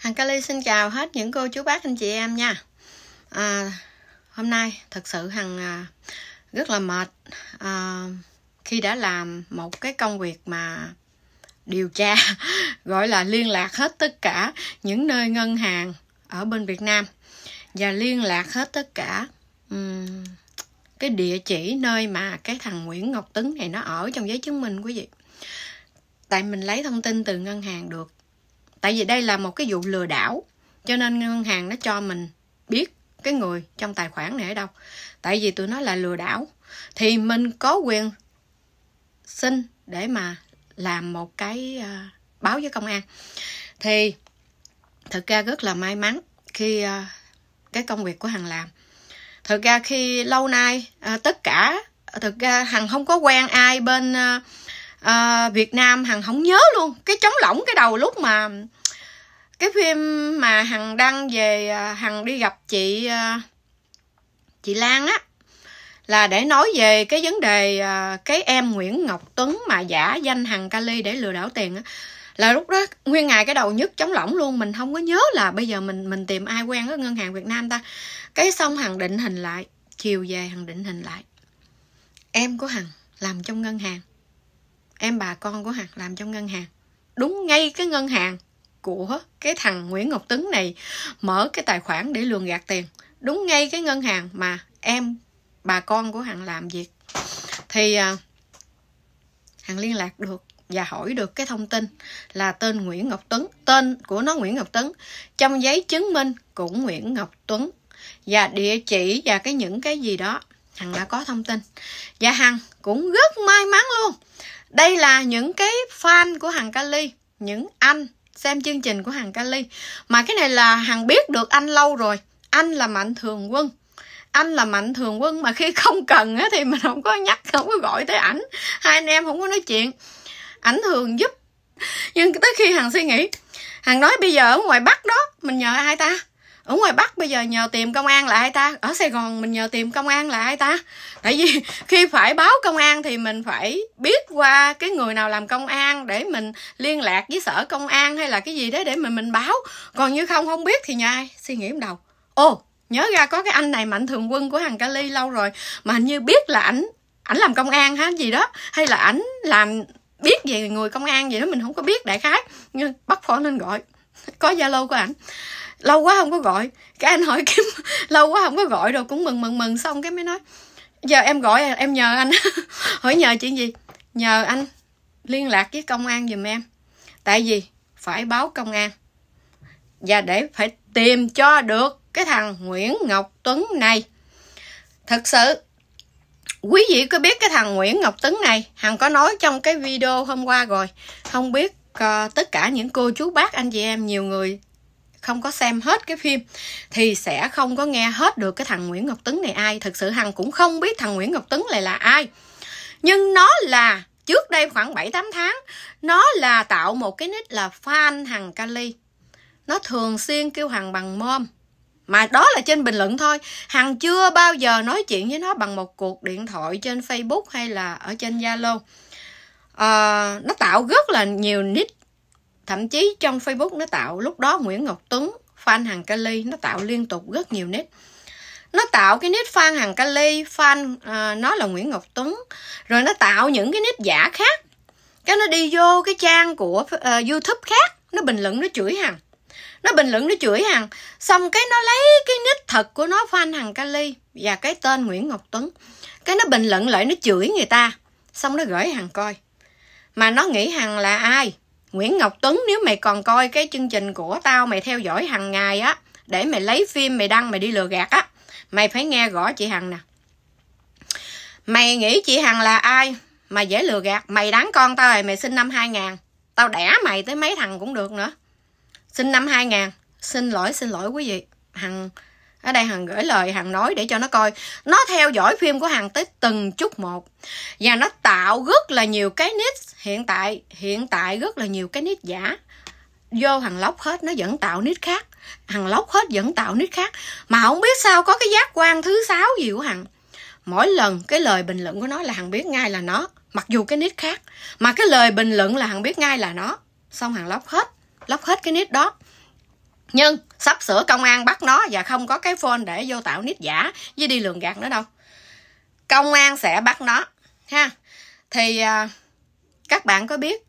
Hằng Kali xin chào hết những cô chú bác anh chị em nha à, Hôm nay thật sự Hằng à, rất là mệt à, Khi đã làm một cái công việc mà điều tra Gọi là liên lạc hết tất cả những nơi ngân hàng ở bên Việt Nam Và liên lạc hết tất cả um, cái địa chỉ nơi mà cái thằng Nguyễn Ngọc Tấn này nó ở trong giấy chứng minh quý vị tại mình lấy thông tin từ ngân hàng được tại vì đây là một cái vụ lừa đảo cho nên ngân hàng nó cho mình biết cái người trong tài khoản này ở đâu tại vì tụi nó là lừa đảo thì mình có quyền xin để mà làm một cái ờ, báo với công an thì thật ra rất là may mắn khi ờ, cái công việc của hằng làm thật ra khi lâu nay ờ, tất cả thực ra hằng không có quen ai bên à, Việt Nam Hằng không nhớ luôn cái trống lỏng cái đầu lúc mà cái phim mà Hằng đăng về à, Hằng đi gặp chị à, chị Lan á là để nói về cái vấn đề à, cái em Nguyễn Ngọc Tuấn mà giả danh Hằng Kali để lừa đảo tiền á là lúc đó nguyên ngày cái đầu nhất chống lỏng luôn mình không có nhớ là bây giờ mình mình tìm ai quen ở ngân hàng Việt Nam ta cái xong Hằng định hình lại chiều về Hằng định hình lại em của Hằng làm trong ngân hàng em bà con của hạt làm trong ngân hàng đúng ngay cái ngân hàng của cái thằng nguyễn ngọc tấn này mở cái tài khoản để luồn gạt tiền đúng ngay cái ngân hàng mà em bà con của hằng làm việc thì à, hằng liên lạc được và hỏi được cái thông tin là tên Nguyễn Ngọc Tuấn, tên của nó Nguyễn Ngọc Tuấn, trong giấy chứng minh cũng Nguyễn Ngọc Tuấn và địa chỉ và cái những cái gì đó, Hằng đã có thông tin. Và Hằng cũng rất may mắn luôn đây là những cái fan của hàng kali những anh xem chương trình của hàng kali mà cái này là hàng biết được anh lâu rồi anh là mạnh thường quân anh là mạnh thường quân mà khi không cần á, thì mình không có nhắc không có gọi tới ảnh hai anh em không có nói chuyện ảnh thường giúp nhưng tới khi hằng suy nghĩ hằng nói bây giờ ở ngoài bắc đó mình nhờ ai ta ở ngoài bắc bây giờ nhờ tìm công an là ai ta ở sài gòn mình nhờ tìm công an là ai ta tại vì khi phải báo công an thì mình phải biết qua cái người nào làm công an để mình liên lạc với sở công an hay là cái gì đấy để mình mình báo còn như không không biết thì nhờ ai suy nghĩ đầu ô nhớ ra có cái anh này mạnh thường quân của hàng cali lâu rồi mà hình như biết là ảnh ảnh làm công an hả gì đó hay là ảnh làm biết về người công an gì đó mình không có biết đại khái nhưng bắt phỏ nên gọi có zalo của ảnh lâu quá không có gọi cái anh hỏi kiếm lâu quá không có gọi rồi cũng mừng mừng mừng xong cái mới nói giờ em gọi em nhờ anh hỏi nhờ chuyện gì nhờ anh liên lạc với công an giùm em tại vì phải báo công an và để phải tìm cho được cái thằng Nguyễn Ngọc Tuấn này thật sự quý vị có biết cái thằng Nguyễn Ngọc Tuấn này hằng có nói trong cái video hôm qua rồi không biết uh, tất cả những cô chú bác anh chị em nhiều người không có xem hết cái phim thì sẽ không có nghe hết được cái thằng Nguyễn Ngọc Tuấn này ai thực sự hằng cũng không biết thằng Nguyễn Ngọc Tuấn này là ai nhưng nó là trước đây khoảng 7 8 tháng nó là tạo một cái nick là fan hằng Kali nó thường xuyên kêu hằng bằng mom mà đó là trên bình luận thôi hằng chưa bao giờ nói chuyện với nó bằng một cuộc điện thoại trên facebook hay là ở trên zalo à, nó tạo rất là nhiều nick thậm chí trong facebook nó tạo lúc đó nguyễn ngọc tuấn fan hàng kali nó tạo liên tục rất nhiều nít nó tạo cái nít fan hàng kali fan à, nó là nguyễn ngọc tuấn rồi nó tạo những cái nít giả khác cái nó đi vô cái trang của uh, youtube khác nó bình luận nó chửi hằng nó bình luận nó chửi hằng xong cái nó lấy cái nít thật của nó fan hằng kali và cái tên nguyễn ngọc tuấn cái nó bình luận lại nó chửi người ta xong nó gửi hằng coi mà nó nghĩ hằng là ai Nguyễn Ngọc Tuấn nếu mày còn coi cái chương trình của tao mày theo dõi hàng ngày á để mày lấy phim mày đăng mày đi lừa gạt á mày phải nghe rõ chị Hằng nè mày nghĩ chị Hằng là ai mà dễ lừa gạt mày đáng con tao rồi mày sinh năm 2000 tao đẻ mày tới mấy thằng cũng được nữa sinh năm 2000 xin lỗi xin lỗi quý vị Hằng ở đây hằng gửi lời hằng nói để cho nó coi nó theo dõi phim của hằng tới từng chút một và nó tạo rất là nhiều cái nít hiện tại hiện tại rất là nhiều cái nít giả vô hằng lóc hết nó vẫn tạo nít khác hằng lóc hết vẫn tạo nít khác mà không biết sao có cái giác quan thứ sáu gì của hằng mỗi lần cái lời bình luận của nó là hằng biết ngay là nó mặc dù cái nít khác mà cái lời bình luận là hằng biết ngay là nó xong hằng lóc hết lóc hết cái nít đó nhưng sắp sửa công an bắt nó và không có cái phone để vô tạo nít giả với đi lường gạt nữa đâu công an sẽ bắt nó ha thì à, các bạn có biết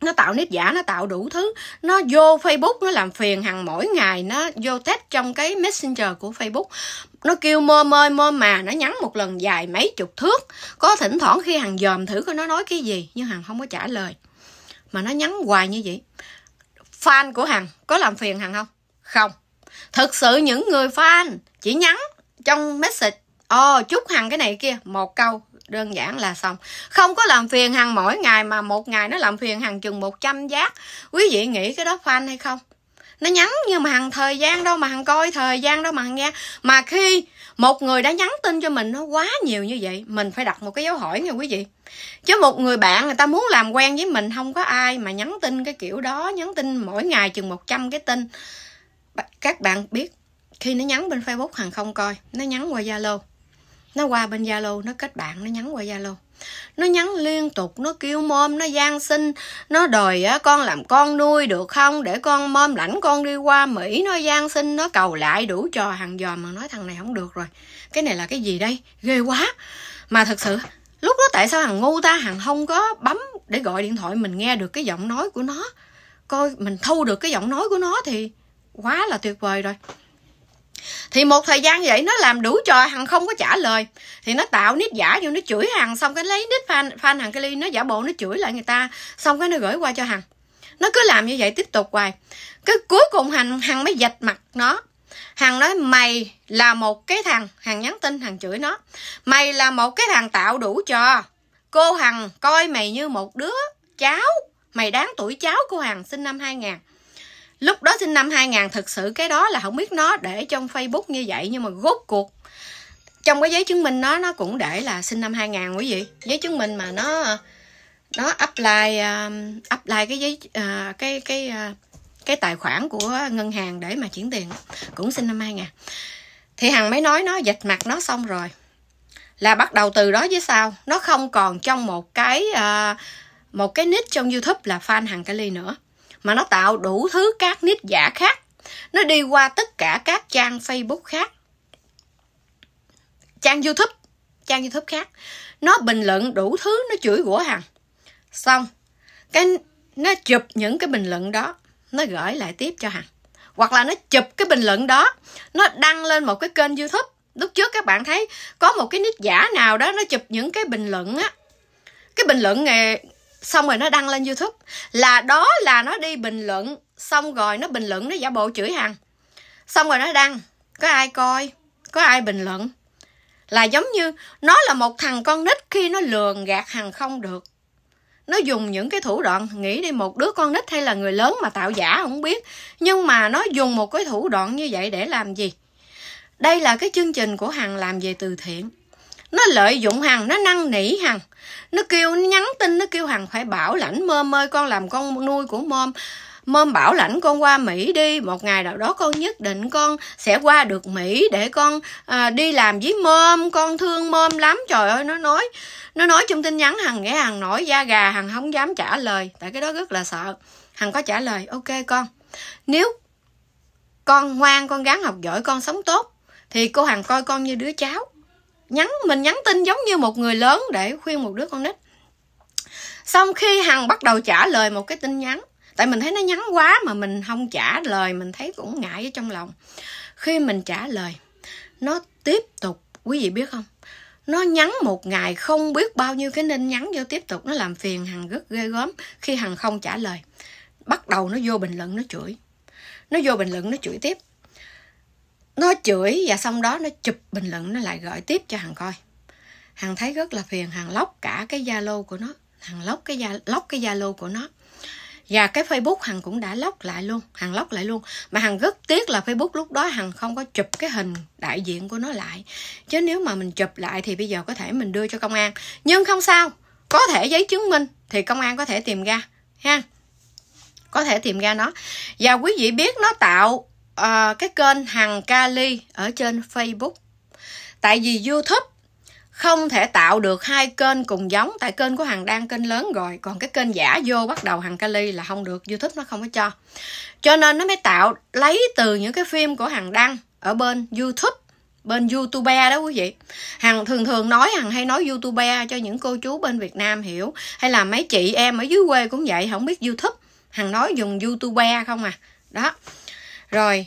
nó tạo nếp giả nó tạo đủ thứ nó vô facebook nó làm phiền hằng mỗi ngày nó vô test trong cái messenger của facebook nó kêu mơ mơi mơ mà nó nhắn một lần dài mấy chục thước có thỉnh thoảng khi hằng dòm thử coi nó nói cái gì nhưng hằng không có trả lời mà nó nhắn hoài như vậy fan của Hằng có làm phiền Hằng không? Không. Thực sự những người fan chỉ nhắn trong message Ồ, oh, chúc Hằng cái này kia Một câu đơn giản là xong Không có làm phiền Hằng mỗi ngày Mà một ngày nó làm phiền Hằng chừng 100 giác Quý vị nghĩ cái đó fan hay không Nó nhắn nhưng mà Hằng thời gian đâu Mà Hằng coi thời gian đâu mà Hằng nghe Mà khi một người đã nhắn tin cho mình nó quá nhiều như vậy mình phải đặt một cái dấu hỏi nha quý vị chứ một người bạn người ta muốn làm quen với mình không có ai mà nhắn tin cái kiểu đó nhắn tin mỗi ngày chừng 100 cái tin các bạn biết khi nó nhắn bên facebook hàng không coi nó nhắn qua zalo nó qua bên zalo nó kết bạn nó nhắn qua zalo nó nhắn liên tục nó kêu mom nó gian sinh nó đòi con làm con nuôi được không để con mom lãnh con đi qua mỹ nó gian sinh nó cầu lại đủ trò hàng giò mà nói thằng này không được rồi cái này là cái gì đây ghê quá mà thật sự lúc đó tại sao thằng ngu ta hàng không có bấm để gọi điện thoại mình nghe được cái giọng nói của nó coi mình thu được cái giọng nói của nó thì quá là tuyệt vời rồi thì một thời gian vậy nó làm đủ trò hằng không có trả lời thì nó tạo nít giả vô nó chửi hằng xong cái lấy nít fan fan hằng cái ly nó giả bộ nó chửi lại người ta xong cái nó gửi qua cho hằng nó cứ làm như vậy tiếp tục hoài cái cuối cùng hằng hằng mới dạch mặt nó hằng nói mày là một cái thằng hằng nhắn tin hằng chửi nó mày là một cái thằng tạo đủ trò cô hằng coi mày như một đứa cháu mày đáng tuổi cháu cô hằng sinh năm 2000 lúc đó sinh năm 2000 thực sự cái đó là không biết nó để trong Facebook như vậy nhưng mà rốt cuộc trong cái giấy chứng minh nó nó cũng để là sinh năm 2000 quý vị giấy chứng minh mà nó nó apply uh, apply cái giấy uh, cái cái uh, cái tài khoản của ngân hàng để mà chuyển tiền cũng sinh năm 2000 thì hằng mới nói nó dịch mặt nó xong rồi là bắt đầu từ đó với sau nó không còn trong một cái uh, một cái nick trong youtube là fan hằng cali nữa mà nó tạo đủ thứ các nick giả khác nó đi qua tất cả các trang facebook khác trang youtube trang youtube khác nó bình luận đủ thứ nó chửi của hằng xong cái nó chụp những cái bình luận đó nó gửi lại tiếp cho hằng hoặc là nó chụp cái bình luận đó nó đăng lên một cái kênh youtube lúc trước các bạn thấy có một cái nick giả nào đó nó chụp những cái bình luận á cái bình luận này xong rồi nó đăng lên youtube là đó là nó đi bình luận xong rồi nó bình luận nó giả bộ chửi hằng xong rồi nó đăng có ai coi có ai bình luận là giống như nó là một thằng con nít khi nó lường gạt hằng không được nó dùng những cái thủ đoạn nghĩ đi một đứa con nít hay là người lớn mà tạo giả không biết nhưng mà nó dùng một cái thủ đoạn như vậy để làm gì đây là cái chương trình của hằng làm về từ thiện nó lợi dụng hằng nó năn nỉ hằng nó kêu nó nhắn tin nó kêu hằng phải bảo lãnh mơm ơi con làm con nuôi của mom mom bảo lãnh con qua mỹ đi một ngày nào đó con nhất định con sẽ qua được mỹ để con à, đi làm với mom con thương mom lắm trời ơi nó nói nó nói trong tin nhắn hằng nghe hằng nổi da gà hằng không dám trả lời tại cái đó rất là sợ hằng có trả lời ok con nếu con ngoan con gắng học giỏi con sống tốt thì cô hằng coi con như đứa cháu nhắn mình nhắn tin giống như một người lớn để khuyên một đứa con nít xong khi hằng bắt đầu trả lời một cái tin nhắn tại mình thấy nó nhắn quá mà mình không trả lời mình thấy cũng ngại ở trong lòng khi mình trả lời nó tiếp tục quý vị biết không nó nhắn một ngày không biết bao nhiêu cái nên nhắn vô tiếp tục nó làm phiền hằng rất ghê gớm khi hằng không trả lời bắt đầu nó vô bình luận nó chửi nó vô bình luận nó chửi tiếp nó chửi và xong đó nó chụp bình luận nó lại gửi tiếp cho hằng coi hằng thấy rất là phiền hằng lóc cả cái zalo của nó hằng lóc cái gia lóc cái zalo của nó và cái facebook hằng cũng đã lóc lại luôn hằng lóc lại luôn mà hằng rất tiếc là facebook lúc đó hằng không có chụp cái hình đại diện của nó lại chứ nếu mà mình chụp lại thì bây giờ có thể mình đưa cho công an nhưng không sao có thể giấy chứng minh thì công an có thể tìm ra ha có thể tìm ra nó và quý vị biết nó tạo uh, cái kênh Hằng Kali ở trên Facebook. Tại vì YouTube không thể tạo được hai kênh cùng giống tại kênh của hằng đang kênh lớn rồi còn cái kênh giả vô bắt đầu hằng kali là không được youtube nó không có cho cho nên nó mới tạo lấy từ những cái phim của hằng đăng ở bên youtube bên youtuber đó quý vị hằng thường thường nói hằng hay nói youtuber cho những cô chú bên việt nam hiểu hay là mấy chị em ở dưới quê cũng vậy không biết youtube hằng nói dùng youtuber không à đó rồi,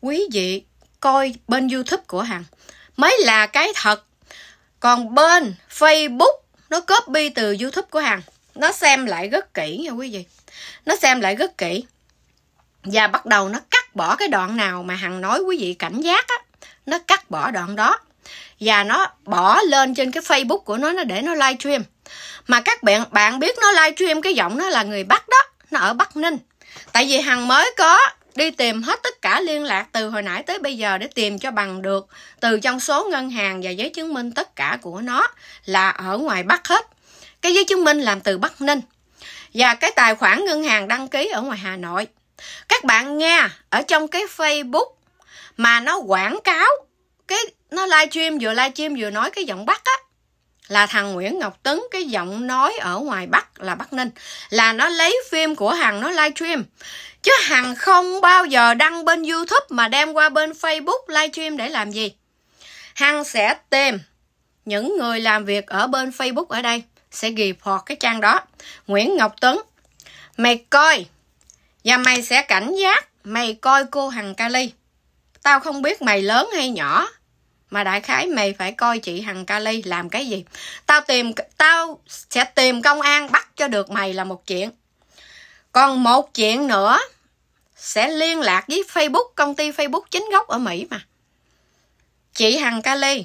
quý vị coi bên YouTube của Hằng mới là cái thật. Còn bên Facebook nó copy từ YouTube của Hằng. Nó xem lại rất kỹ nha quý vị. Nó xem lại rất kỹ. Và bắt đầu nó cắt bỏ cái đoạn nào mà Hằng nói quý vị cảnh giác á. Nó cắt bỏ đoạn đó. Và nó bỏ lên trên cái Facebook của nó, nó để nó live stream. Mà các bạn bạn biết nó live stream cái giọng nó là người Bắc đó. Nó ở Bắc Ninh. Tại vì Hằng mới có đi tìm hết tất cả liên lạc từ hồi nãy tới bây giờ để tìm cho bằng được từ trong số ngân hàng và giấy chứng minh tất cả của nó là ở ngoài Bắc hết. Cái giấy chứng minh làm từ Bắc Ninh và cái tài khoản ngân hàng đăng ký ở ngoài Hà Nội. Các bạn nghe ở trong cái Facebook mà nó quảng cáo cái nó livestream vừa livestream vừa nói cái giọng Bắc á là thằng Nguyễn Ngọc Tấn cái giọng nói ở ngoài Bắc là Bắc Ninh là nó lấy phim của hàng nó livestream chứ hằng không bao giờ đăng bên youtube mà đem qua bên facebook livestream để làm gì hằng sẽ tìm những người làm việc ở bên facebook ở đây sẽ ghi phọt cái trang đó nguyễn ngọc tuấn mày coi và mày sẽ cảnh giác mày coi cô hằng kali tao không biết mày lớn hay nhỏ mà đại khái mày phải coi chị hằng kali làm cái gì tao tìm tao sẽ tìm công an bắt cho được mày là một chuyện còn một chuyện nữa sẽ liên lạc với Facebook, công ty Facebook chính gốc ở Mỹ mà. Chị Hằng Kali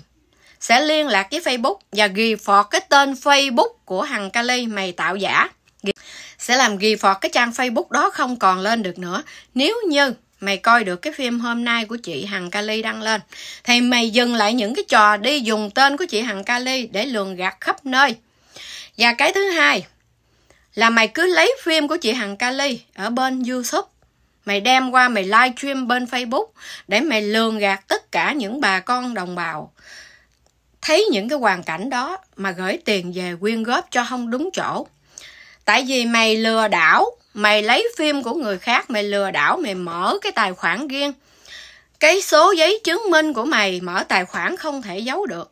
sẽ liên lạc với Facebook và ghi phọt cái tên Facebook của Hằng Kali mày tạo giả. Sẽ làm ghi phọt cái trang Facebook đó không còn lên được nữa. Nếu như mày coi được cái phim hôm nay của chị Hằng Kali đăng lên thì mày dừng lại những cái trò đi dùng tên của chị Hằng Kali để lường gạt khắp nơi. Và cái thứ hai là mày cứ lấy phim của chị Hằng Kali ở bên YouTube mày đem qua mày live stream bên Facebook để mày lường gạt tất cả những bà con đồng bào thấy những cái hoàn cảnh đó mà gửi tiền về quyên góp cho không đúng chỗ tại vì mày lừa đảo mày lấy phim của người khác mày lừa đảo mày mở cái tài khoản riêng cái số giấy chứng minh của mày mở tài khoản không thể giấu được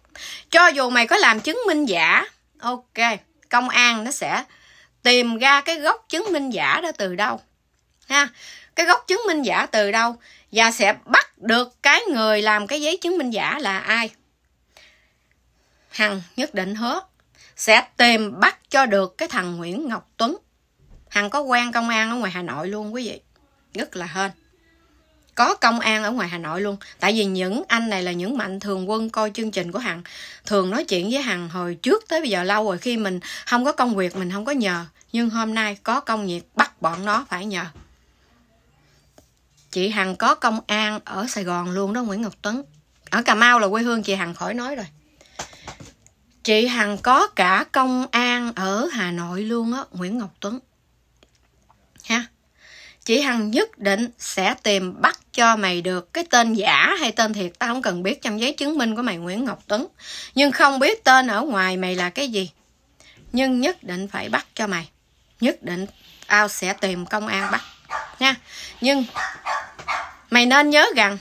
cho dù mày có làm chứng minh giả ok công an nó sẽ tìm ra cái gốc chứng minh giả đó từ đâu ha cái gốc chứng minh giả từ đâu và sẽ bắt được cái người làm cái giấy chứng minh giả là ai hằng nhất định hứa sẽ tìm bắt cho được cái thằng nguyễn ngọc tuấn hằng có quen công an ở ngoài hà nội luôn quý vị rất là hên có công an ở ngoài Hà Nội luôn tại vì những anh này là những mạnh thường quân coi chương trình của Hằng thường nói chuyện với Hằng hồi trước tới bây giờ lâu rồi khi mình không có công việc mình không có nhờ nhưng hôm nay có công việc bắt bọn nó phải nhờ chị Hằng có công an ở Sài Gòn luôn đó Nguyễn Ngọc Tuấn ở Cà Mau là quê hương chị Hằng khỏi nói rồi chị Hằng có cả công an ở Hà Nội luôn á Nguyễn Ngọc Tuấn chị Hằng nhất định sẽ tìm bắt cho mày được cái tên giả hay tên thiệt tao không cần biết trong giấy chứng minh của mày Nguyễn Ngọc Tuấn nhưng không biết tên ở ngoài mày là cái gì nhưng nhất định phải bắt cho mày nhất định tao sẽ tìm công an bắt nha nhưng mày nên nhớ rằng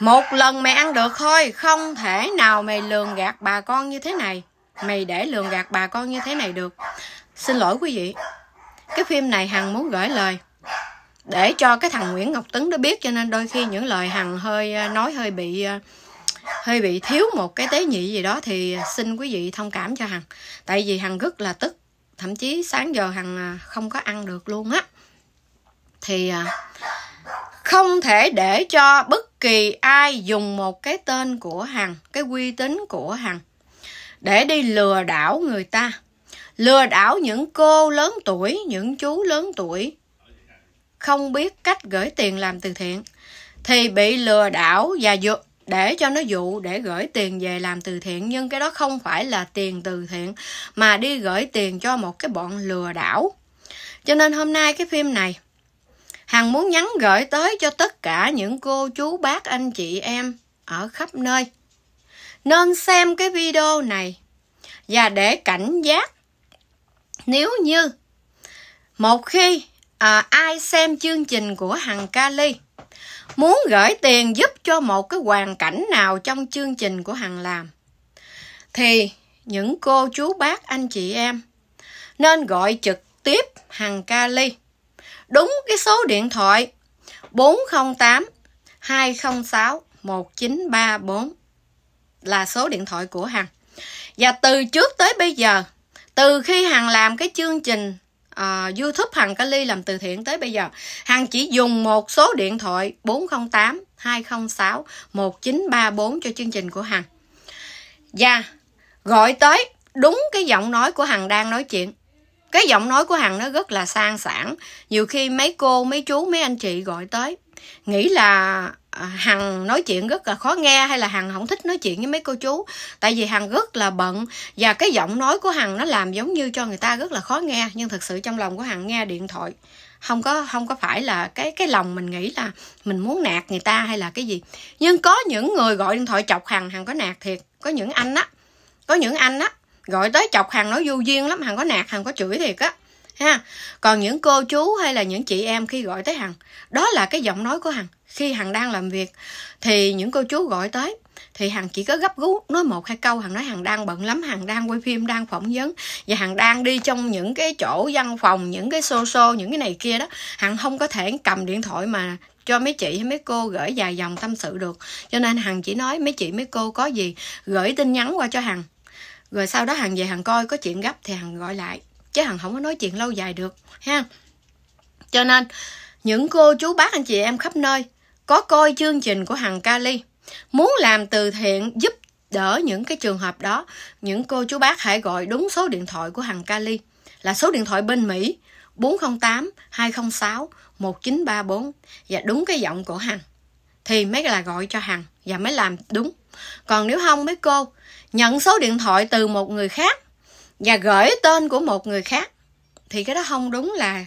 một lần mày ăn được thôi không thể nào mày lường gạt bà con như thế này mày để lường gạt bà con như thế này được xin lỗi quý vị cái phim này hằng muốn gửi lời để cho cái thằng nguyễn ngọc tấn nó biết cho nên đôi khi những lời hằng hơi à, nói hơi bị à, hơi bị thiếu một cái tế nhị gì đó thì xin quý vị thông cảm cho hằng tại vì hằng rất là tức thậm chí sáng giờ hằng à, không có ăn được luôn á thì không thể để cho bất kỳ ai dùng một cái tên của hằng cái uy tín của hằng để đi lừa đảo người ta lừa đảo những cô lớn tuổi những chú lớn tuổi không biết cách gửi tiền làm từ thiện thì bị lừa đảo và dụ để cho nó dụ để gửi tiền về làm từ thiện nhưng cái đó không phải là tiền từ thiện mà đi gửi tiền cho một cái bọn lừa đảo cho nên hôm nay cái phim này hằng muốn nhắn gửi tới cho tất cả những cô chú bác anh chị em ở khắp nơi nên xem cái video này và để cảnh giác nếu như một khi à, ai xem chương trình của hằng kali muốn gửi tiền giúp cho một cái hoàn cảnh nào trong chương trình của hằng làm thì những cô chú bác anh chị em nên gọi trực tiếp hằng kali đúng cái số điện thoại 408 206 1934 là số điện thoại của Hằng. Và từ trước tới bây giờ từ khi hằng làm cái chương trình uh, youtube hằng ly làm từ thiện tới bây giờ hằng chỉ dùng một số điện thoại 408 206 1934 cho chương trình của hằng và gọi tới đúng cái giọng nói của hằng đang nói chuyện cái giọng nói của hằng nó rất là sang sảng nhiều khi mấy cô mấy chú mấy anh chị gọi tới nghĩ là À, hằng nói chuyện rất là khó nghe hay là hằng không thích nói chuyện với mấy cô chú tại vì hằng rất là bận và cái giọng nói của hằng nó làm giống như cho người ta rất là khó nghe nhưng thực sự trong lòng của hằng nghe điện thoại không có không có phải là cái cái lòng mình nghĩ là mình muốn nạt người ta hay là cái gì nhưng có những người gọi điện thoại chọc hằng hằng có nạt thiệt có những anh á có những anh á gọi tới chọc hằng nói vô duyên lắm hằng có nạt hằng có chửi thiệt á ha còn những cô chú hay là những chị em khi gọi tới hằng đó là cái giọng nói của hằng khi hằng đang làm việc thì những cô chú gọi tới thì hằng chỉ có gấp gú nói một hai câu hằng nói hằng đang bận lắm hằng đang quay phim đang phỏng vấn và hằng đang đi trong những cái chỗ văn phòng những cái xô xô những cái này kia đó hằng không có thể cầm điện thoại mà cho mấy chị hay mấy cô gửi dài dòng tâm sự được cho nên hằng chỉ nói mấy chị mấy cô có gì gửi tin nhắn qua cho hằng rồi sau đó hằng về hằng coi có chuyện gấp thì hằng gọi lại chứ hằng không có nói chuyện lâu dài được ha cho nên những cô chú bác anh chị em khắp nơi có coi chương trình của Hằng Kali muốn làm từ thiện giúp đỡ những cái trường hợp đó những cô chú bác hãy gọi đúng số điện thoại của Hằng Kali là số điện thoại bên Mỹ 408 206 1934 và đúng cái giọng của Hằng thì mới là gọi cho Hằng và mới làm đúng. Còn nếu không mấy cô nhận số điện thoại từ một người khác và gửi tên của một người khác thì cái đó không đúng là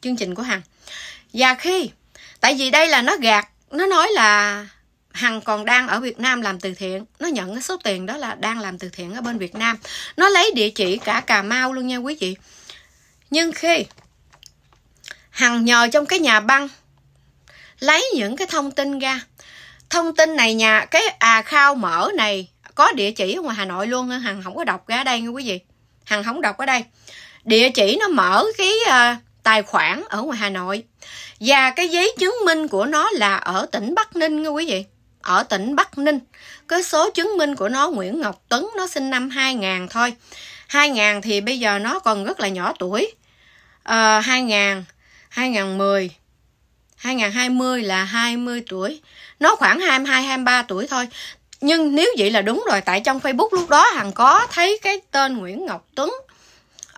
chương trình của Hằng. Và khi tại vì đây là nó gạt nó nói là hằng còn đang ở việt nam làm từ thiện nó nhận cái số tiền đó là đang làm từ thiện ở bên việt nam nó lấy địa chỉ cả cà mau luôn nha quý vị nhưng khi hằng nhờ trong cái nhà băng lấy những cái thông tin ra thông tin này nhà cái à khao mở này có địa chỉ ở ngoài hà nội luôn hằng không có đọc ra đây nha quý vị hằng không đọc ở đây địa chỉ nó mở cái uh, tài khoản ở ngoài Hà Nội và cái giấy chứng minh của nó là ở tỉnh Bắc Ninh nha quý vị ở tỉnh Bắc Ninh cái số chứng minh của nó Nguyễn Ngọc Tấn nó sinh năm 2000 thôi 2000 thì bây giờ nó còn rất là nhỏ tuổi à, 2000 2010 2020 là 20 tuổi nó khoảng 22 23 tuổi thôi nhưng nếu vậy là đúng rồi tại trong Facebook lúc đó hằng có thấy cái tên Nguyễn Ngọc Tuấn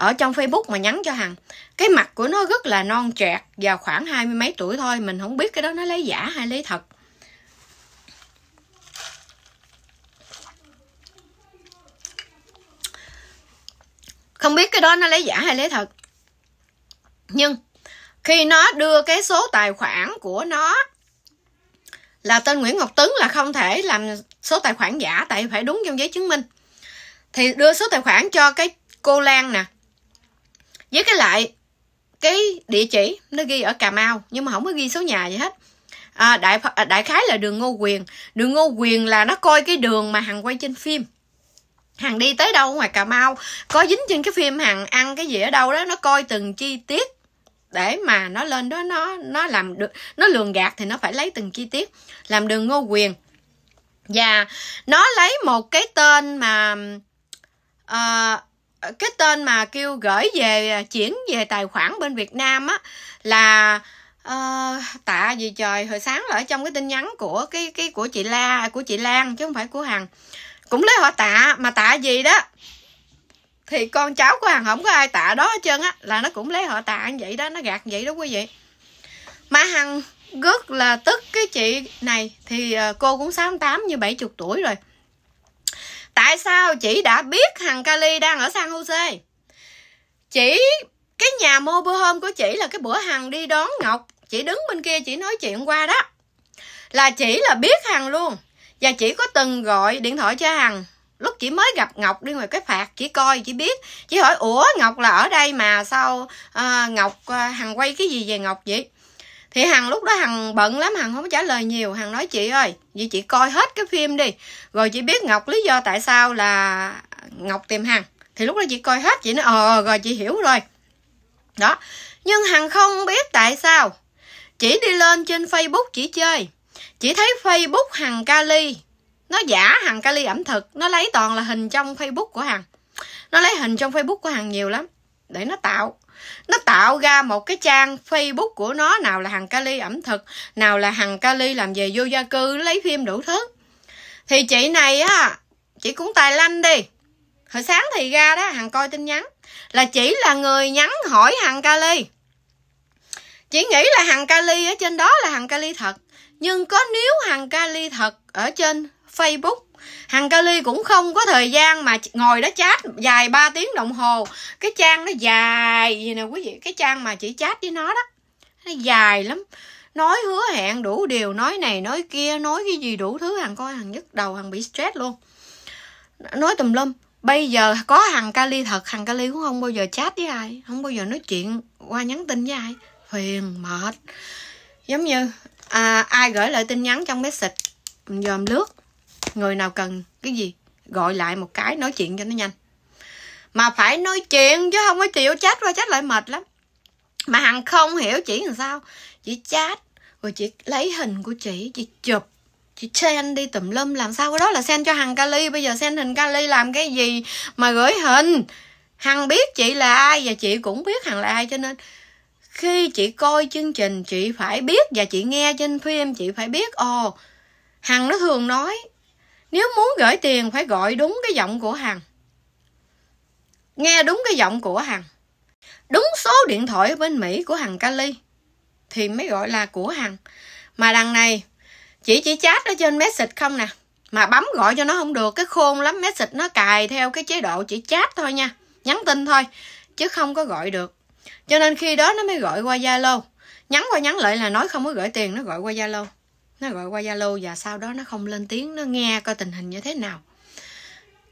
ở trong facebook mà nhắn cho hằng cái mặt của nó rất là non trẹt và khoảng hai mươi mấy tuổi thôi mình không biết cái đó nó lấy giả hay lấy thật không biết cái đó nó lấy giả hay lấy thật nhưng khi nó đưa cái số tài khoản của nó là tên Nguyễn Ngọc Tuấn là không thể làm số tài khoản giả tại phải đúng trong giấy chứng minh thì đưa số tài khoản cho cái cô Lan nè với cái lại cái địa chỉ nó ghi ở cà mau nhưng mà không có ghi số nhà gì hết à, đại à, đại khái là đường ngô quyền đường ngô quyền là nó coi cái đường mà hằng quay trên phim hằng đi tới đâu ngoài cà mau có dính trên cái phim hằng ăn cái gì ở đâu đó nó coi từng chi tiết để mà nó lên đó nó nó làm được nó lường gạt thì nó phải lấy từng chi tiết làm đường ngô quyền và nó lấy một cái tên mà uh, cái tên mà kêu gửi về à, chuyển về tài khoản bên Việt Nam á là uh, tạ gì trời hồi sáng là ở trong cái tin nhắn của cái cái của chị La của chị Lan chứ không phải của Hằng cũng lấy họ tạ mà tạ gì đó thì con cháu của Hằng không có ai tạ đó hết trơn á là nó cũng lấy họ tạ như vậy đó nó gạt vậy đó quý vị mà Hằng rất là tức cái chị này thì ờ, cô cũng 68 như 70 tuổi rồi tại sao chị đã biết thằng Kali đang ở San Jose chị cái nhà mobile home của chị là cái bữa hằng đi đón ngọc chị đứng bên kia chị nói chuyện qua đó là chị là biết hằng luôn và chị có từng gọi điện thoại cho hằng lúc chị mới gặp ngọc đi ngoài cái phạt chị coi chị biết chị hỏi ủa ngọc là ở đây mà sao à, ngọc à, hằng quay cái gì về ngọc vậy thì hằng lúc đó hằng bận lắm hằng không trả lời nhiều hằng nói chị ơi vậy chị coi hết cái phim đi rồi chị biết ngọc lý do tại sao là ngọc tìm hằng thì lúc đó chị coi hết chị nói ờ rồi chị hiểu rồi đó nhưng hằng không biết tại sao chỉ đi lên trên facebook chỉ chơi chỉ thấy facebook hằng kali nó giả hằng kali ẩm thực nó lấy toàn là hình trong facebook của hằng nó lấy hình trong facebook của hằng nhiều lắm để nó tạo nó tạo ra một cái trang facebook của nó nào là hằng kali ẩm thực nào là hằng kali làm về vô gia cư lấy phim đủ thứ thì chị này á chị cũng tài lanh đi hồi sáng thì ra đó hằng coi tin nhắn là chỉ là người nhắn hỏi hằng kali chị nghĩ là hằng kali ở trên đó là hằng kali thật nhưng có nếu hằng kali thật ở trên Facebook Hằng Kali cũng không có thời gian mà ngồi đó chat dài 3 tiếng đồng hồ Cái trang nó dài gì nè quý vị Cái trang mà chỉ chat với nó đó Nó dài lắm Nói hứa hẹn đủ điều Nói này nói kia Nói cái gì đủ thứ Hằng coi Hằng nhức đầu Hằng bị stress luôn Nói tùm lum Bây giờ có Hằng Kali thật Hằng Kali cũng không bao giờ chat với ai Không bao giờ nói chuyện qua nhắn tin với ai Phiền mệt Giống như à, ai gửi lại tin nhắn trong message Giờ lướt người nào cần cái gì gọi lại một cái nói chuyện cho nó nhanh mà phải nói chuyện chứ không có chịu chat qua chat lại mệt lắm mà hằng không hiểu chị làm sao chị chat rồi chị lấy hình của chị chị chụp chị send đi tùm lum làm sao cái đó là send cho hằng kali bây giờ send hình kali làm cái gì mà gửi hình hằng biết chị là ai và chị cũng biết hằng là ai cho nên khi chị coi chương trình chị phải biết và chị nghe trên phim chị phải biết ồ hằng nó thường nói nếu muốn gửi tiền phải gọi đúng cái giọng của Hằng. Nghe đúng cái giọng của Hằng. Đúng số điện thoại bên Mỹ của Hằng kali thì mới gọi là của Hằng. Mà đằng này chỉ chỉ chat ở trên message không nè. Mà bấm gọi cho nó không được, cái khôn lắm message nó cài theo cái chế độ chỉ chat thôi nha, nhắn tin thôi chứ không có gọi được. Cho nên khi đó nó mới gọi qua Zalo. Nhắn qua nhắn lại là nói không có gửi tiền, nó gọi qua Zalo nó gọi qua zalo và sau đó nó không lên tiếng nó nghe coi tình hình như thế nào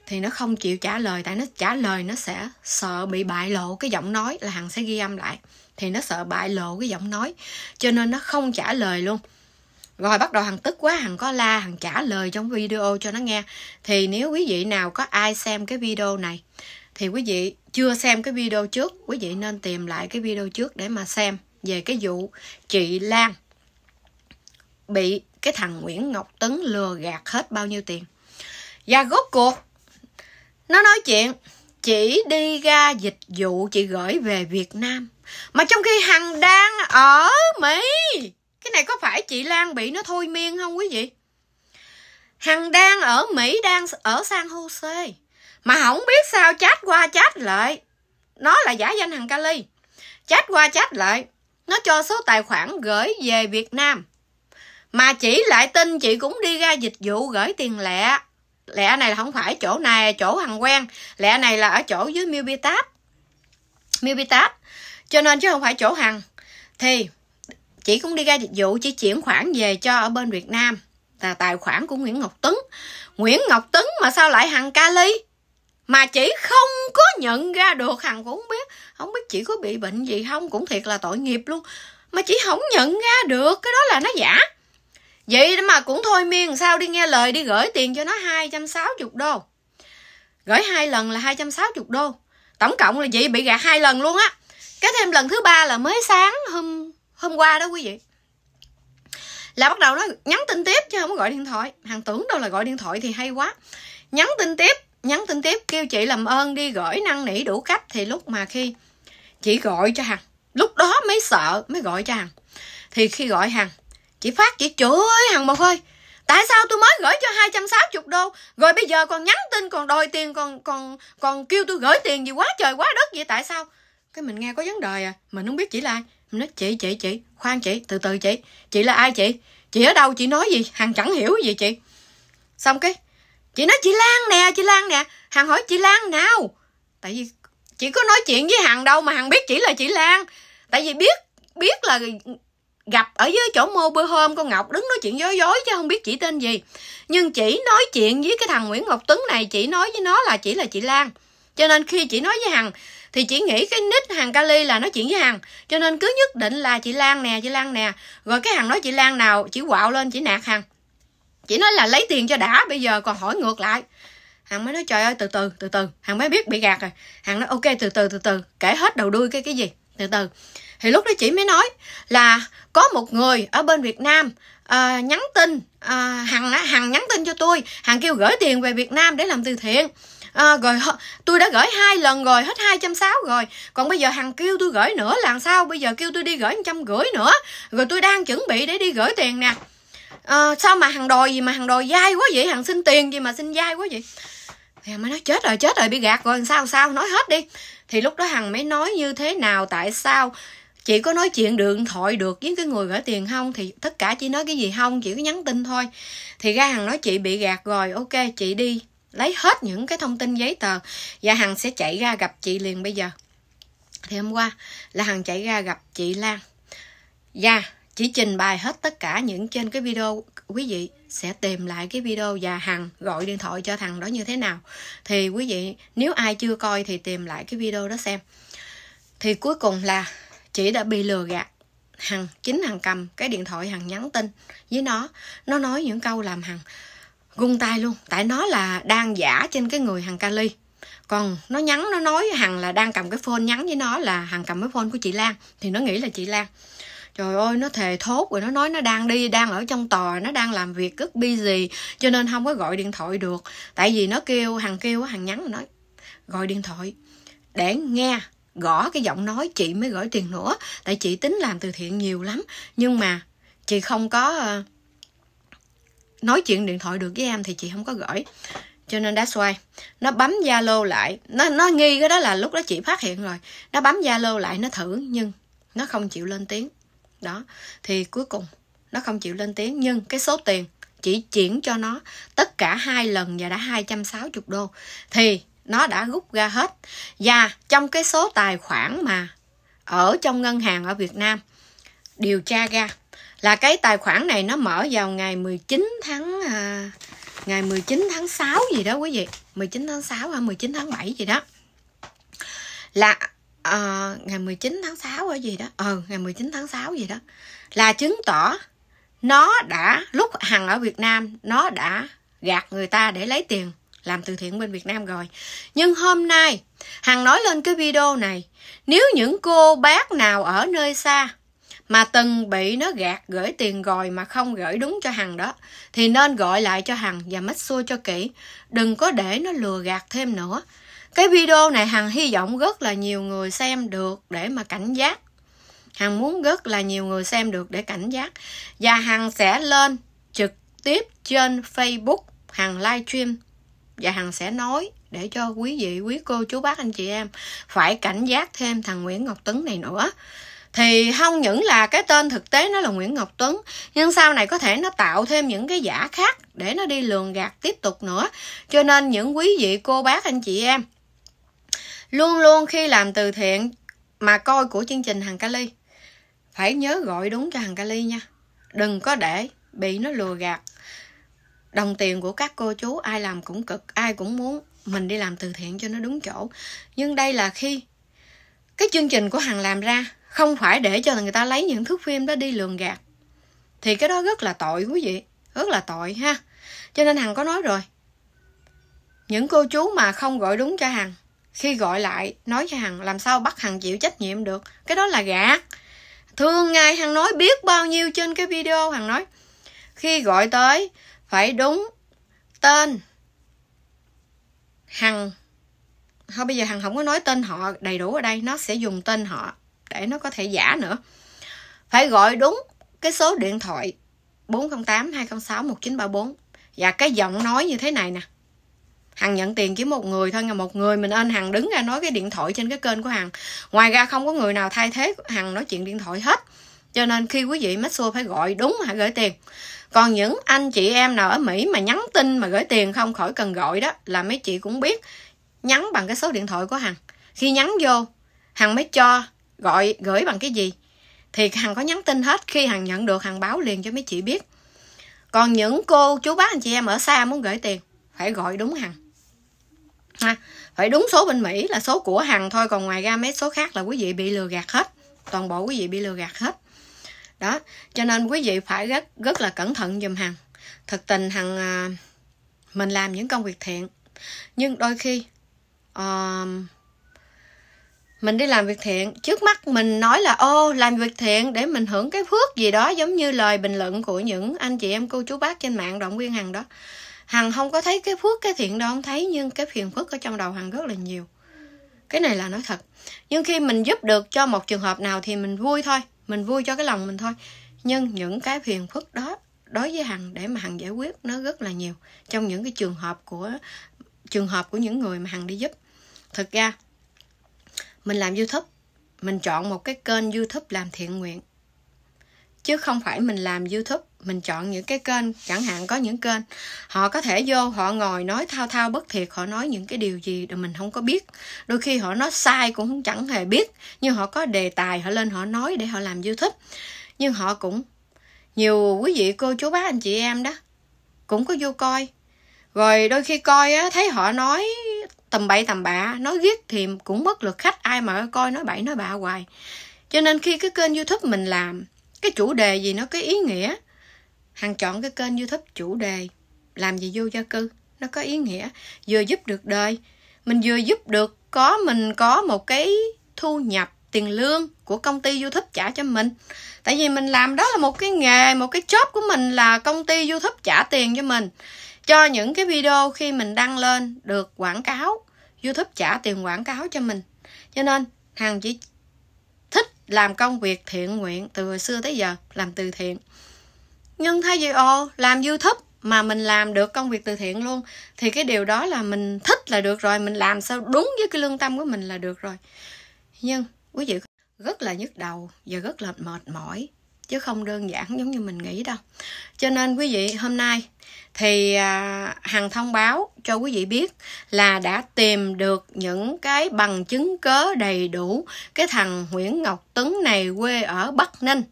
thì nó không chịu trả lời tại nó trả lời nó sẽ sợ bị bại lộ cái giọng nói là hằng sẽ ghi âm lại thì nó sợ bại lộ cái giọng nói cho nên nó không trả lời luôn rồi bắt đầu hằng tức quá hằng có la hằng trả lời trong video cho nó nghe thì nếu quý vị nào có ai xem cái video này thì quý vị chưa xem cái video trước quý vị nên tìm lại cái video trước để mà xem về cái vụ chị lan bị cái thằng Nguyễn Ngọc Tấn lừa gạt hết bao nhiêu tiền. Và rốt cuộc nó nói chuyện chỉ đi ra dịch vụ chị gửi về Việt Nam mà trong khi Hằng đang ở Mỹ. Cái này có phải chị Lan bị nó thôi miên không quý vị? Hằng đang ở Mỹ đang ở San Jose mà không biết sao chat qua chat lại. Nó là giả danh Hằng Cali. Chat qua chat lại, nó cho số tài khoản gửi về Việt Nam mà chị lại tin chị cũng đi ra dịch vụ gửi tiền lẻ lẻ này là không phải chỗ này chỗ hàng quen lẻ này là ở chỗ dưới Milbitab Milbitab cho nên chứ không phải chỗ hằng thì chị cũng đi ra dịch vụ chỉ chuyển khoản về cho ở bên Việt Nam là tài khoản của Nguyễn Ngọc Tuấn Nguyễn Ngọc Tuấn mà sao lại hằng kali mà chị không có nhận ra được hằng cũng biết không biết chị có bị bệnh gì không cũng thiệt là tội nghiệp luôn mà chị không nhận ra được cái đó là nó giả Vậy mà cũng thôi miên sao đi nghe lời đi gửi tiền cho nó 260 đô. Gửi hai lần là 260 đô. Tổng cộng là vậy bị gạt hai lần luôn á. Cái thêm lần thứ ba là mới sáng hôm hôm qua đó quý vị. Là bắt đầu nó nhắn tin tiếp chứ không có gọi điện thoại. Hàng tưởng đâu là gọi điện thoại thì hay quá. Nhắn tin tiếp, nhắn tin tiếp kêu chị làm ơn đi gửi năng nỉ đủ cách thì lúc mà khi chị gọi cho Hằng, lúc đó mới sợ mới gọi cho Hằng. Thì khi gọi Hằng Chị Phát chị chửi hằng Mộc hơi Tại sao tôi mới gửi cho 260 đô Rồi bây giờ còn nhắn tin còn đòi tiền Còn còn còn kêu tôi gửi tiền gì quá trời quá đất vậy tại sao Cái mình nghe có vấn đề à Mình không biết chị là ai Mình nói chị chị chị khoan chị từ từ chị Chị là ai chị Chị ở đâu chị nói gì Hằng chẳng hiểu gì chị Xong cái Chị nói chị Lan nè chị Lan nè Hằng hỏi chị Lan nào Tại vì chị có nói chuyện với Hằng đâu mà Hằng biết chị là chị Lan Tại vì biết biết là gặp ở dưới chỗ mô bữa hôm con ngọc đứng nói chuyện dối dối chứ không biết chị tên gì nhưng chị nói chuyện với cái thằng nguyễn ngọc tuấn này chị nói với nó là chỉ là chị lan cho nên khi chị nói với hằng thì chị nghĩ cái nick hàng kali là nói chuyện với hằng cho nên cứ nhất định là chị lan nè chị lan nè rồi cái hằng nói chị lan nào chị quạo lên chị nạt hằng chị nói là lấy tiền cho đã bây giờ còn hỏi ngược lại hằng mới nói trời ơi từ từ từ từ hằng mới biết bị gạt rồi hằng nói ok từ từ từ từ kể hết đầu đuôi cái cái gì từ từ thì lúc đó chị mới nói là có một người ở bên Việt Nam à, nhắn tin à, hằng hằng nhắn tin cho tôi hằng kêu gửi tiền về Việt Nam để làm từ thiện à, rồi tôi đã gửi hai lần rồi hết hai trăm sáu rồi còn bây giờ hằng kêu tôi gửi nữa làm sao bây giờ kêu tôi đi gửi một trăm gửi nữa rồi tôi đang chuẩn bị để đi gửi tiền nè à, sao mà hằng đòi gì mà hằng đòi dai quá vậy hằng xin tiền gì mà xin dai quá vậy thì mới nói chết rồi chết rồi bị gạt rồi sao sao nói hết đi thì lúc đó hằng mới nói như thế nào tại sao chị có nói chuyện điện thoại được với cái người gửi tiền không thì tất cả chỉ nói cái gì không chỉ có nhắn tin thôi thì ra hằng nói chị bị gạt rồi ok chị đi lấy hết những cái thông tin giấy tờ và dạ, hằng sẽ chạy ra gặp chị liền bây giờ thì hôm qua là hằng chạy ra gặp chị lan và dạ, chỉ trình bày hết tất cả những trên cái video quý vị sẽ tìm lại cái video và hằng gọi điện thoại cho thằng đó như thế nào thì quý vị nếu ai chưa coi thì tìm lại cái video đó xem thì cuối cùng là chị đã bị lừa gạt hằng chính hằng cầm cái điện thoại hằng nhắn tin với nó nó nói những câu làm hằng gung tay luôn tại nó là đang giả trên cái người hằng kali còn nó nhắn nó nói hằng là đang cầm cái phone nhắn với nó là hằng cầm cái phone của chị lan thì nó nghĩ là chị lan trời ơi nó thề thốt rồi nó nói nó đang đi đang ở trong tòa nó đang làm việc rất busy cho nên không có gọi điện thoại được tại vì nó kêu hằng kêu hằng nhắn nói gọi điện thoại để nghe gõ cái giọng nói chị mới gửi tiền nữa tại chị tính làm từ thiện nhiều lắm nhưng mà chị không có ờ, nói chuyện điện thoại được với em thì chị không có gửi cho nên that's why nó bấm zalo lại nó nó nghi cái đó là lúc đó chị phát hiện rồi nó bấm zalo lại nó thử nhưng nó không chịu lên tiếng đó thì cuối cùng nó không chịu lên tiếng nhưng cái số tiền chỉ chuyển cho nó tất cả hai lần và đã 260 đô thì nó đã rút ra hết và trong cái số tài khoản mà ở trong ngân hàng ở Việt Nam điều tra ra là cái tài khoản này nó mở vào ngày 19 tháng à, ngày 19 tháng 6 gì đó quý vị 19 tháng 6 hay 19 tháng 7 gì đó là à, ngày 19 tháng 6 ở gì đó ờ ngày 19 tháng 6 gì đó là chứng tỏ nó đã lúc hằng ở Việt Nam nó đã gạt người ta để lấy tiền làm từ thiện bên Việt Nam rồi. Nhưng hôm nay, Hằng nói lên cái video này, nếu những cô bác nào ở nơi xa mà từng bị nó gạt gửi tiền rồi mà không gửi đúng cho Hằng đó, thì nên gọi lại cho Hằng và mất xua cho kỹ. Đừng có để nó lừa gạt thêm nữa. Cái video này Hằng hy vọng rất là nhiều người xem được để mà cảnh giác. Hằng muốn rất là nhiều người xem được để cảnh giác. Và Hằng sẽ lên trực tiếp trên Facebook Hằng livestream và hằng sẽ nói để cho quý vị quý cô chú bác anh chị em phải cảnh giác thêm thằng nguyễn ngọc tuấn này nữa thì không những là cái tên thực tế nó là Nguyễn Ngọc Tuấn nhưng sau này có thể nó tạo thêm những cái giả khác để nó đi lường gạt tiếp tục nữa cho nên những quý vị cô bác anh chị em luôn luôn khi làm từ thiện mà coi của chương trình hàng Cali phải nhớ gọi đúng cho hàng Cali nha đừng có để bị nó lừa gạt đồng tiền của các cô chú ai làm cũng cực ai cũng muốn mình đi làm từ thiện cho nó đúng chỗ nhưng đây là khi cái chương trình của hằng làm ra không phải để cho người ta lấy những thước phim đó đi lường gạt thì cái đó rất là tội quý vị rất là tội ha cho nên hằng có nói rồi những cô chú mà không gọi đúng cho hằng khi gọi lại nói cho hằng làm sao bắt hằng chịu trách nhiệm được cái đó là gạt thường ngày hằng nói biết bao nhiêu trên cái video hằng nói khi gọi tới phải đúng tên hằng thôi bây giờ hằng không có nói tên họ đầy đủ ở đây nó sẽ dùng tên họ để nó có thể giả nữa phải gọi đúng cái số điện thoại 408 206 1934 và cái giọng nói như thế này nè Hằng nhận tiền chỉ một người thôi, một người mình ơn Hằng đứng ra nói cái điện thoại trên cái kênh của Hằng. Ngoài ra không có người nào thay thế Hằng nói chuyện điện thoại hết cho nên khi quý vị mít xua phải gọi đúng hãy gửi tiền còn những anh chị em nào ở mỹ mà nhắn tin mà gửi tiền không khỏi cần gọi đó là mấy chị cũng biết nhắn bằng cái số điện thoại của hằng khi nhắn vô hằng mới cho gọi gửi bằng cái gì thì hằng có nhắn tin hết khi hằng nhận được hằng báo liền cho mấy chị biết còn những cô chú bác anh chị em ở xa muốn gửi tiền phải gọi đúng hằng ha phải đúng số bên mỹ là số của hằng thôi còn ngoài ra mấy số khác là quý vị bị lừa gạt hết toàn bộ quý vị bị lừa gạt hết đó cho nên quý vị phải rất rất là cẩn thận dùm hằng thực tình hằng à, mình làm những công việc thiện nhưng đôi khi à, mình đi làm việc thiện trước mắt mình nói là ô làm việc thiện để mình hưởng cái phước gì đó giống như lời bình luận của những anh chị em cô chú bác trên mạng động viên hằng đó hằng không có thấy cái phước cái thiện đâu không thấy nhưng cái phiền phức ở trong đầu hằng rất là nhiều cái này là nói thật nhưng khi mình giúp được cho một trường hợp nào thì mình vui thôi mình vui cho cái lòng mình thôi nhưng những cái phiền phức đó đối với hằng để mà hằng giải quyết nó rất là nhiều trong những cái trường hợp của trường hợp của những người mà hằng đi giúp thực ra mình làm youtube mình chọn một cái kênh youtube làm thiện nguyện chứ không phải mình làm youtube mình chọn những cái kênh chẳng hạn có những kênh họ có thể vô họ ngồi nói thao thao bất thiệt họ nói những cái điều gì mình không có biết đôi khi họ nói sai cũng không chẳng hề biết nhưng họ có đề tài họ lên họ nói để họ làm youtube nhưng họ cũng nhiều quý vị cô chú bác anh chị em đó cũng có vô coi rồi đôi khi coi á thấy họ nói tầm bậy tầm bạ nói ghét thì cũng mất lượt khách ai mà coi nói bậy nói bạ hoài cho nên khi cái kênh youtube mình làm cái chủ đề gì nó có ý nghĩa Hằng chọn cái kênh youtube chủ đề Làm gì vô gia cư Nó có ý nghĩa Vừa giúp được đời Mình vừa giúp được có mình có một cái thu nhập tiền lương của công ty youtube trả cho mình tại vì mình làm đó là một cái nghề một cái job của mình là công ty youtube trả tiền cho mình cho những cái video khi mình đăng lên được quảng cáo youtube trả tiền quảng cáo cho mình cho nên hằng chỉ thích làm công việc thiện nguyện từ hồi xưa tới giờ làm từ thiện nhưng thay vì ồ làm youtube mà mình làm được công việc từ thiện luôn thì cái điều đó là mình thích là được rồi mình làm sao đúng với cái lương tâm của mình là được rồi nhưng quý vị rất là nhức đầu và rất là mệt mỏi chứ không đơn giản giống như mình nghĩ đâu cho nên quý vị hôm nay thì à, hằng thông báo cho quý vị biết là đã tìm được những cái bằng chứng cớ đầy đủ cái thằng nguyễn ngọc Tuấn này quê ở bắc ninh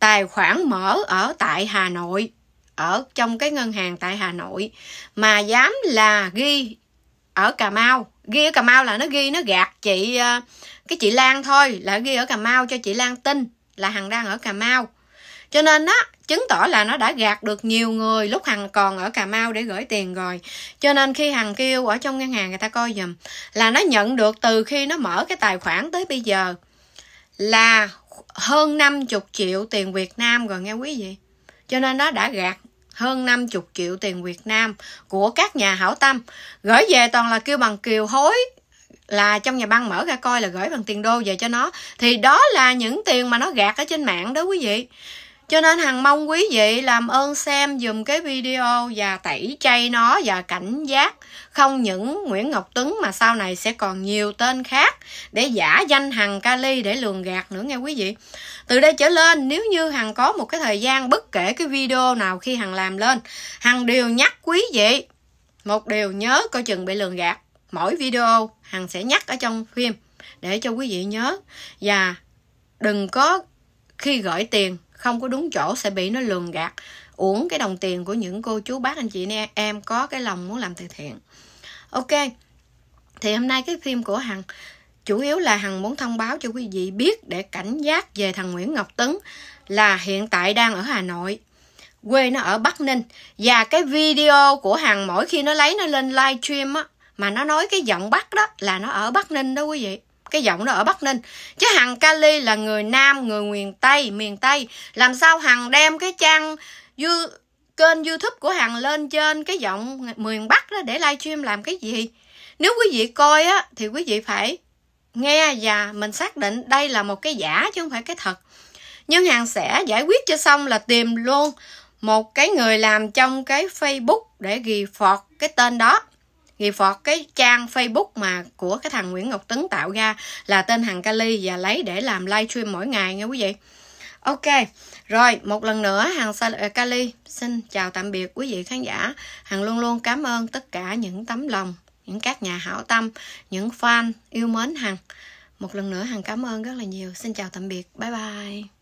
tài khoản mở ở tại Hà Nội ở trong cái ngân hàng tại Hà Nội mà dám là ghi ở Cà Mau ghi ở Cà Mau là nó ghi nó gạt chị ờ, cái chị Lan thôi là ghi ở Cà Mau cho chị Lan tin là Hằng đang ở Cà Mau cho nên á chứng tỏ là nó đã gạt được nhiều người lúc Hằng còn ở Cà Mau để gửi tiền rồi cho nên khi Hằng kêu ở trong ngân hàng người ta coi dùm là nó nhận được từ khi nó mở cái tài khoản tới bây giờ là hơn 50 triệu tiền Việt Nam rồi nghe quý vị cho nên nó đã gạt hơn 50 triệu tiền Việt Nam của các nhà hảo tâm gửi về toàn là kêu bằng kiều hối là trong nhà băng mở ra coi là gửi bằng tiền đô về cho nó thì đó là những tiền mà nó gạt ở trên mạng đó quý vị cho nên Hằng mong quý vị làm ơn xem dùm cái video và tẩy chay nó và cảnh giác không những Nguyễn Ngọc Tuấn mà sau này sẽ còn nhiều tên khác để giả danh Hằng Kali để lường gạt nữa nghe quý vị. Từ đây trở lên nếu như Hằng có một cái thời gian bất kể cái video nào khi Hằng làm lên, Hằng đều nhắc quý vị một điều nhớ coi chừng bị lường gạt. Mỗi video Hằng sẽ nhắc ở trong phim để cho quý vị nhớ và đừng có khi gửi tiền không có đúng chỗ sẽ bị nó lường gạt uổng cái đồng tiền của những cô chú bác anh chị nè em có cái lòng muốn làm từ thiện ok thì hôm nay cái phim của hằng chủ yếu là hằng muốn thông báo cho quý vị biết để cảnh giác về thằng nguyễn ngọc tấn là hiện tại đang ở hà nội quê nó ở bắc ninh và cái video của hằng mỗi khi nó lấy nó lên livestream á mà nó nói cái giọng bắc đó là nó ở bắc ninh đó quý vị cái giọng đó ở Bắc Ninh chứ Hằng Cali là người Nam người miền Tây miền Tây làm sao Hằng đem cái trang dư kênh YouTube của Hằng lên trên cái giọng miền Bắc đó để livestream làm cái gì nếu quý vị coi á thì quý vị phải nghe và mình xác định đây là một cái giả chứ không phải cái thật nhưng Hằng sẽ giải quyết cho xong là tìm luôn một cái người làm trong cái facebook để ghi phọt cái tên đó thì phọt cái trang facebook mà của cái thằng nguyễn ngọc tấn tạo ra là tên hàng kali và lấy để làm livestream mỗi ngày nha quý vị ok rồi một lần nữa hàng ờ, kali xin chào tạm biệt quý vị khán giả hàng luôn luôn cảm ơn tất cả những tấm lòng những các nhà hảo tâm những fan yêu mến hằng một lần nữa hằng cảm ơn rất là nhiều xin chào tạm biệt bye bye